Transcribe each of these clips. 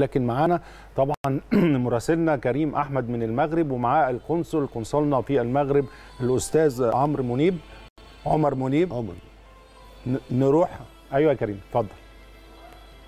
لكن معانا طبعا مراسلنا كريم احمد من المغرب ومعاه القنصل قنصلنا في المغرب الاستاذ عمرو منيب عمر منيب عمر نروح ايوه يا كريم اتفضل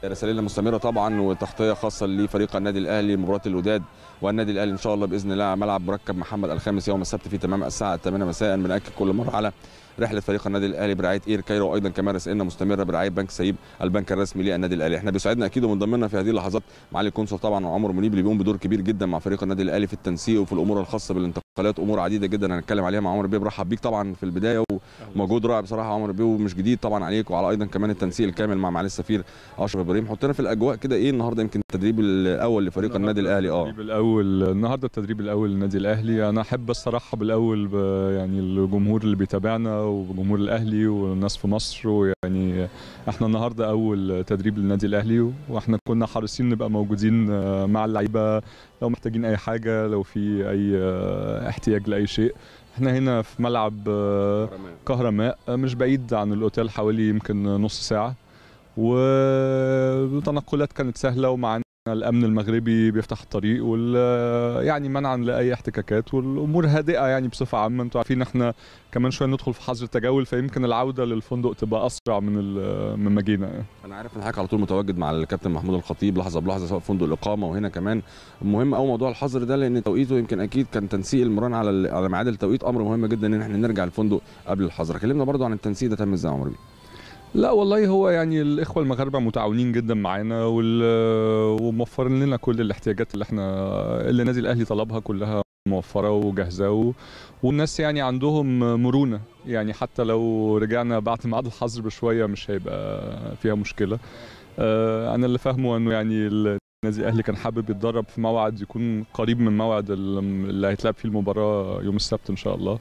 رسائلنا مستمره طبعا وتغطيه خاصه لفريق النادي الاهلي مباراه الوداد والنادي الاهلي ان شاء الله باذن الله ملعب مركب محمد الخامس يوم السبت في تمام الساعه 8 مساء بناكد كل مره على رحله فريق النادي الاهلي برعايه اير كايرو وايضا كمان رسائلنا مستمره برعايه بنك سيب البنك الرسمي للنادي الاهلي احنا بيسعدنا اكيد ومن ضمننا في هذه اللحظات معالي القنصل طبعا وعمر منيب اللي بيقوم بدور كبير جدا مع فريق النادي الاهلي في التنسيق وفي الامور الخاصه بالانتقالات امور عديده جدا هنتكلم عليها مع عمر بيه برحب بيك طبعا في البدايه ومجهود رائع بصراحه عمر بيه ومش جديد طبعا عليك وعلى ايضا كمان التنسيق الكامل مع معالي السفير اشرف ابراهيم حطنا في الاجواء كده ايه النهارده يمكن التدريب الاول لفريق النادي الاهلي اه التدريب الاول النهارده التدريب الاول للنادي الاهلي انا احب الصراحه بالاول يعني الجمهور اللي بيتابعنا وجمهور الاهلي والناس في مصر ويعني احنا النهارده اول تدريب للنادي الاهلي واحنا كنا حريصين نبقى موجودين آه، مع اللعيبه لو محتاجين اي حاجه لو في اي آه، احتياج لاي شيء احنا هنا في ملعب آه، كهرماء مش بعيد عن الاوتيل حوالي يمكن نص ساعه والتنقلات كانت سهله ومع الامن المغربي بيفتح الطريق وال يعني منعا لاي احتكاكات والامور هادئه يعني بصفه عامه انتوا عارفين احنا كمان شويه ندخل في حظر تجول فيمكن العوده للفندق تبقى اسرع من من ما جينا انا عارف ان حضرتك على طول متواجد مع الكابتن محمود الخطيب لحظه بلحظه سواء في فندق الاقامه وهنا كمان مهم قوي موضوع الحظر ده لان توقيته يمكن اكيد كان تنسيق المران على على ميعاد التوقيت امر مهم جدا ان احنا نرجع الفندق قبل الحظر كلمنا برضو عن التنسيق ده تم ازاي يا عمر بيه لا والله هو يعني الاخوه المغاربه متعاونين جدا معانا وموفرين لنا كل الاحتياجات اللي احنا اللي النادي الاهلي طلبها كلها موفره وجاهزه و... والناس يعني عندهم مرونه يعني حتى لو رجعنا بعد ميعاد الحظر بشويه مش هيبقى فيها مشكله آه، انا اللي فاهمه انه يعني النادي الاهلي كان حابب يتدرب في موعد يكون قريب من موعد اللي هيتلعب فيه المباراه يوم السبت ان شاء الله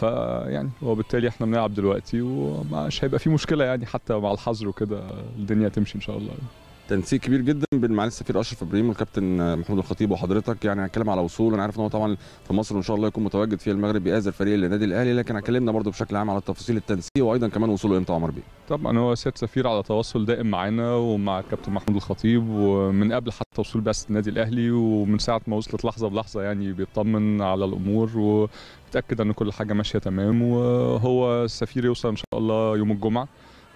فيعني وبالتالي احنا بنلعب دلوقتي ومش هيبقى في مشكله يعني حتى مع الحظر وكده الدنيا تمشي ان شاء الله يعني. تنسيق كبير جدا بين معالي السفير اشرف ابراهيم والكابتن محمود الخطيب وحضرتك يعني هنتكلم على وصول انا عارف ان هو طبعا في مصر وان شاء الله يكون متواجد في المغرب بهذا فريق للنادي الاهلي لكن هتكلمنا برضو بشكل عام على تفاصيل التنسيق وايضا كمان وصوله امتى عمر بيه طبعا هو سيد سفير على تواصل دائم معانا ومع الكابتن محمود الخطيب ومن قبل حتى وصول بعثه النادي الاهلي ومن ساعه ما وصلت لحظه بلحظه يعني بيطمن على الامور وبيتاكد ان كل حاجه ماشيه تمام وهو السفير يوصل ان شاء الله يوم الجمعه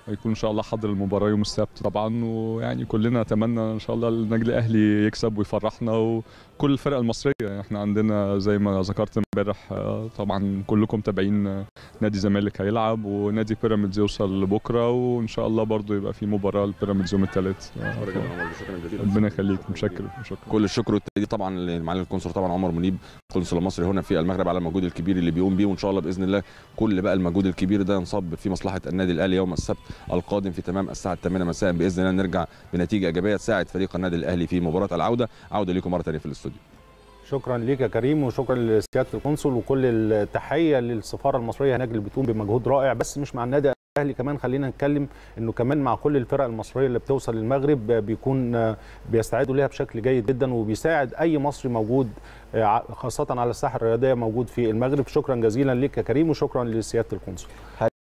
هيكون ان شاء الله حاضر المباراه يوم السبت طبعا ويعني كلنا نتمنى ان شاء الله النادي الاهلي يكسب ويفرحنا وكل الفرق المصريه احنا عندنا زي ما ذكرت امبارح آه، طبعا كلكم تابعين آه، نادي الزمالك هيلعب ونادي بيراميدز يوصل بكره وان شاء الله برضه يبقى في مباراه لبيراميدز يوم الثلاث آه، ربنا يخليك مشكر كل الشكر والتقدير طبعا لمعالي القنصل طبعا عمر منيب القنصل المصري هنا في المغرب على المجهود الكبير اللي بيقوم بيه وان شاء الله باذن الله كل بقى المجهود الكبير ده ينصب في مصلحه النادي الاهلي يوم السبت القادم في تمام الساعه 8 مساء باذن الله نرجع بنتيجه ايجابيه تساعد فريق النادي الاهلي في مباراه العوده عوده لكم مره ثانيه في الاستوديو شكرا ليك يا كريم وشكرا لسياده القنصل وكل التحيه للسفاره المصريه هناك اللي بتقوم بمجهود رائع بس مش مع النادي الاهلي كمان خلينا نتكلم انه كمان مع كل الفرق المصريه اللي بتوصل للمغرب بيكون بيستعدوا ليها بشكل جيد جدا وبيساعد اي مصري موجود خاصه على الساحه الرياضيه موجود في المغرب شكرا جزيلا ليك يا كريم وشكرا لسياده القنصل